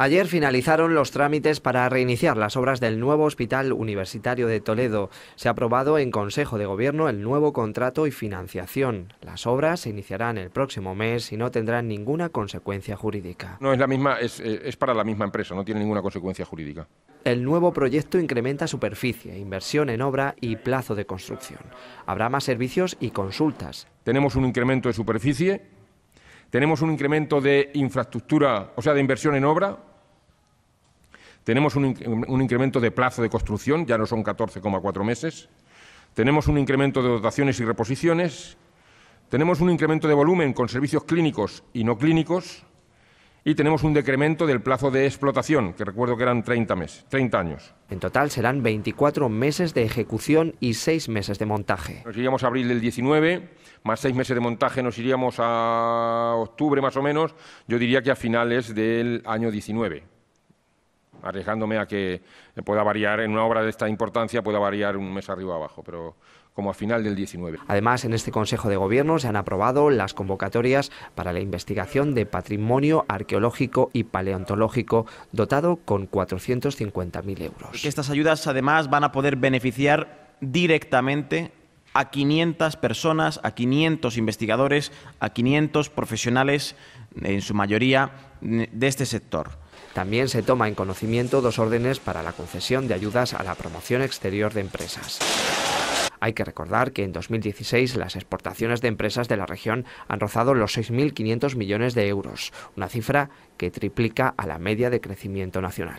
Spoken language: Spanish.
Ayer finalizaron los trámites para reiniciar las obras del nuevo Hospital Universitario de Toledo. Se ha aprobado en Consejo de Gobierno el nuevo contrato y financiación. Las obras se iniciarán el próximo mes y no tendrán ninguna consecuencia jurídica. No es la misma, es, eh, es para la misma empresa, no tiene ninguna consecuencia jurídica. El nuevo proyecto incrementa superficie, inversión en obra y plazo de construcción. Habrá más servicios y consultas. Tenemos un incremento de superficie tenemos un incremento de infraestructura, o sea, de inversión en obra. Tenemos un, incremento de plazo de construcción, ya no son 14,4 meses. Tenemos un incremento de dotaciones y reposiciones. Tenemos un incremento de volumen con servicios clínicos y no clínicos y tenemos un decremento del plazo de explotación, que recuerdo que eran 30, meses, 30 años. En total serán 24 meses de ejecución y 6 meses de montaje. Nos iríamos a abril del 19, más 6 meses de montaje nos iríamos a octubre más o menos, yo diría que a finales del año 19 arriesgándome a que pueda variar, en una obra de esta importancia pueda variar un mes arriba abajo, pero como a final del 19. Además, en este Consejo de Gobierno se han aprobado las convocatorias para la investigación de patrimonio arqueológico y paleontológico, dotado con 450.000 euros. Estas ayudas, además, van a poder beneficiar directamente a 500 personas, a 500 investigadores, a 500 profesionales, en su mayoría, de este sector. También se toma en conocimiento dos órdenes para la concesión de ayudas a la promoción exterior de empresas. Hay que recordar que en 2016 las exportaciones de empresas de la región han rozado los 6.500 millones de euros, una cifra que triplica a la media de crecimiento nacional.